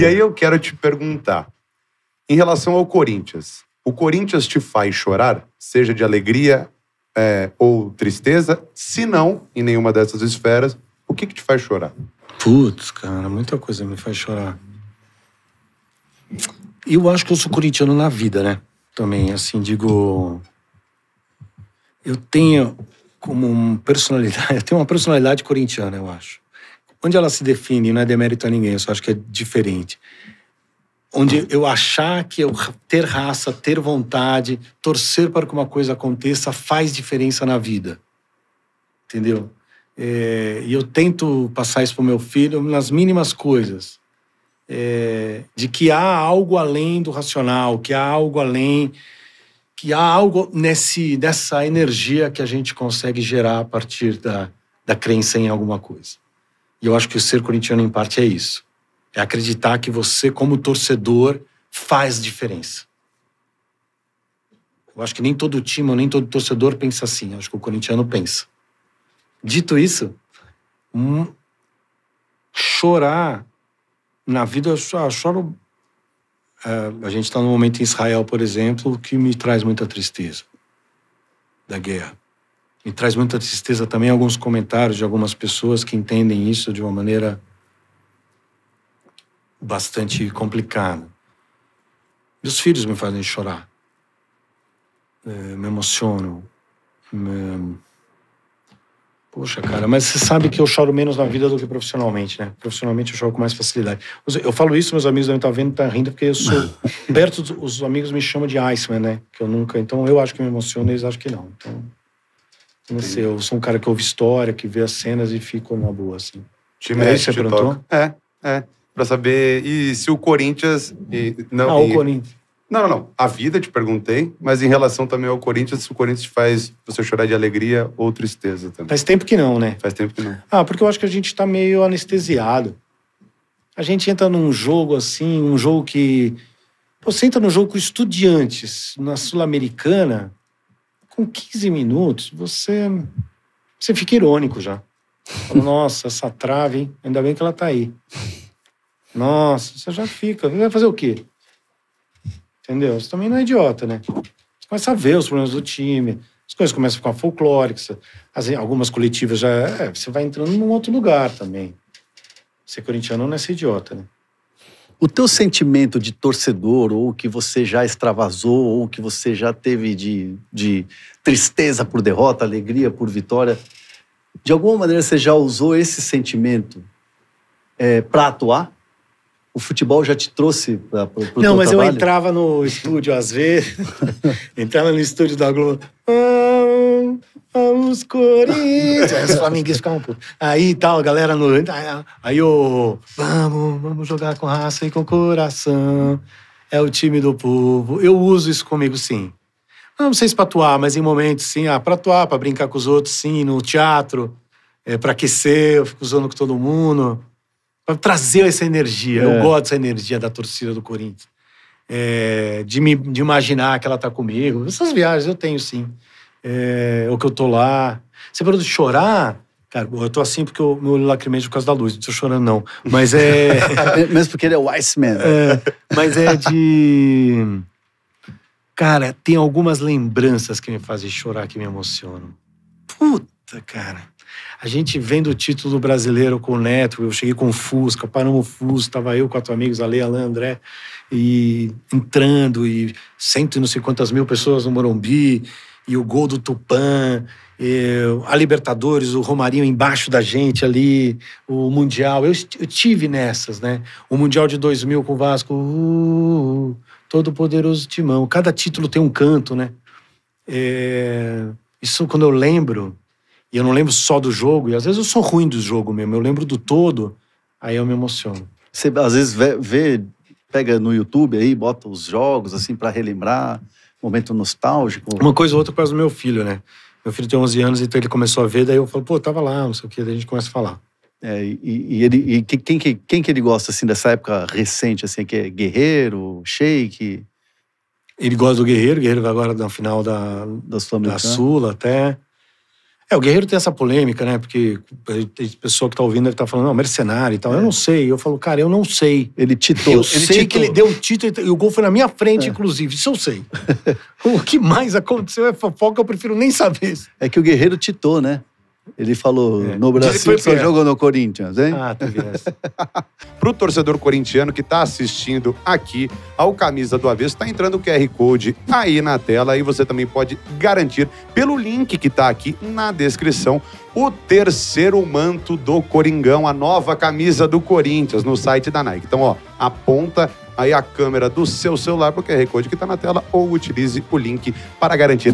E aí eu quero te perguntar, em relação ao Corinthians, o Corinthians te faz chorar, seja de alegria é, ou tristeza? Se não, em nenhuma dessas esferas, o que, que te faz chorar? Putz, cara, muita coisa me faz chorar. Eu acho que eu sou corintiano na vida, né? Também, assim, digo. Eu tenho como personalidade, eu tenho uma personalidade corintiana, eu acho onde ela se define, não é demérito a ninguém, eu só acho que é diferente. Onde eu achar que eu ter raça, ter vontade, torcer para que uma coisa aconteça faz diferença na vida. Entendeu? É, e eu tento passar isso para o meu filho nas mínimas coisas. É, de que há algo além do racional, que há algo além, que há algo nesse, nessa energia que a gente consegue gerar a partir da, da crença em alguma coisa. E eu acho que ser corintiano, em parte, é isso. É acreditar que você, como torcedor, faz diferença. Eu acho que nem todo time ou nem todo torcedor pensa assim. Eu acho que o corintiano pensa. Dito isso, hum, chorar na vida, eu choro. É, a gente está num momento em Israel, por exemplo, que me traz muita tristeza da guerra. Me traz muita tristeza também alguns comentários de algumas pessoas que entendem isso de uma maneira bastante complicada. Meus filhos me fazem chorar, é, me emocionam. Me... Poxa, cara, mas você sabe que eu choro menos na vida do que profissionalmente, né? Profissionalmente eu choro com mais facilidade. Eu falo isso, meus amigos devem estar vendo, tá rindo, porque eu sou. perto dos os amigos me chamam de Iceman, né? Que eu nunca. Então eu acho que me emociono, eles acham que não. Então. Não Entendi. sei, eu sou um cara que ouve história, que vê as cenas e fico numa boa, assim. Te é isso que você perguntou? É, é. Pra saber. E se o Corinthians. E, não, não ah, e, o Corinthians. Não, não, não. A vida te perguntei, mas em relação também ao Corinthians, se o Corinthians faz você chorar de alegria ou tristeza também. Faz tempo que não, né? Faz tempo que não. Ah, porque eu acho que a gente tá meio anestesiado. A gente entra num jogo assim, um jogo que. você entra num jogo com estudiantes na Sul-Americana com 15 minutos, você, você fica irônico já. Fala, Nossa, essa trave, hein? ainda bem que ela tá aí. Nossa, você já fica. Vai fazer o quê? Entendeu? Você também não é idiota, né? Você começa a ver os problemas do time, as coisas começam a ficar folclóricas, algumas coletivas já. É, você vai entrando num outro lugar também. Ser corintiano não é ser idiota, né? O teu sentimento de torcedor, ou que você já extravasou, ou que você já teve de, de tristeza por derrota, alegria por vitória, de alguma maneira você já usou esse sentimento é, para atuar? O futebol já te trouxe para o Não, mas trabalho? eu entrava no estúdio às vezes, entrava no estúdio da Globo. Ah, Corinthians! Aí os flamenguistas ficavam putos. Aí tal, galera no. Aí o. Vamos, vamos jogar com raça e com coração. É o time do povo. Eu uso isso comigo, sim. Não, não sei se pra atuar, mas em momentos, sim. Ah, pra atuar, pra brincar com os outros, sim. No teatro, é, pra aquecer, eu fico usando com todo mundo. Pra trazer essa energia. É. Eu gosto dessa energia da torcida do Corinthians. É, de, me, de imaginar que ela tá comigo. Essas viagens eu tenho, sim é, ou que eu tô lá. Você parou de chorar? Cara, eu tô assim porque eu, meu olho lacrimeja por causa da luz, não tô chorando não. Mas é... é mesmo porque ele é o Iceman. Né? É, mas é de... Cara, tem algumas lembranças que me fazem chorar, que me emocionam. Puta, cara. A gente vendo o título brasileiro com o Neto, eu cheguei com o Fusca, paramos o Fusca, tava eu, quatro amigos, Ale, Alain, André, e entrando, e cento e não sei quantas mil pessoas no Morumbi, e o gol do Tupã, a Libertadores, o Romarinho embaixo da gente ali, o Mundial. Eu, eu tive nessas, né? O Mundial de 2000 com o Vasco, uh, uh, todo poderoso timão. Cada título tem um canto, né? É, isso quando eu lembro, e eu não lembro só do jogo, e às vezes eu sou ruim do jogo mesmo, eu lembro do todo, aí eu me emociono. Você às vezes vê, vê pega no YouTube aí, bota os jogos assim para relembrar momento nostálgico? Uma coisa ou outra por causa do meu filho, né? Meu filho tem 11 anos, então ele começou a ver, daí eu falo, pô, tava lá, não sei o que, daí a gente começa a falar. É, e, e, ele, e quem, que, quem que ele gosta, assim, dessa época recente, assim, que é Guerreiro, Sheik? Ele gosta do Guerreiro, Guerreiro vai agora na final da, da, Sul, da Sul até. É, o Guerreiro tem essa polêmica, né? Porque a pessoa que tá ouvindo deve estar tá falando, não, mercenário e tal. É. Eu não sei. Eu falo, cara, eu não sei. Ele titou. Eu ele sei titou. que ele deu o título e o gol foi na minha frente, é. inclusive. Isso eu sei. o que mais aconteceu é fofoca, eu prefiro nem saber. É que o Guerreiro titou, né? Ele falou, é. no Brasil só jogou no Corinthians, hein? Ah, teve Para Pro torcedor corintiano que tá assistindo aqui ao Camisa do Avesso, tá entrando o QR Code aí na tela e você também pode garantir pelo link que tá aqui na descrição o terceiro manto do Coringão, a nova camisa do Corinthians no site da Nike. Então, ó, aponta aí a câmera do seu celular pro QR Code que tá na tela ou utilize o link para garantir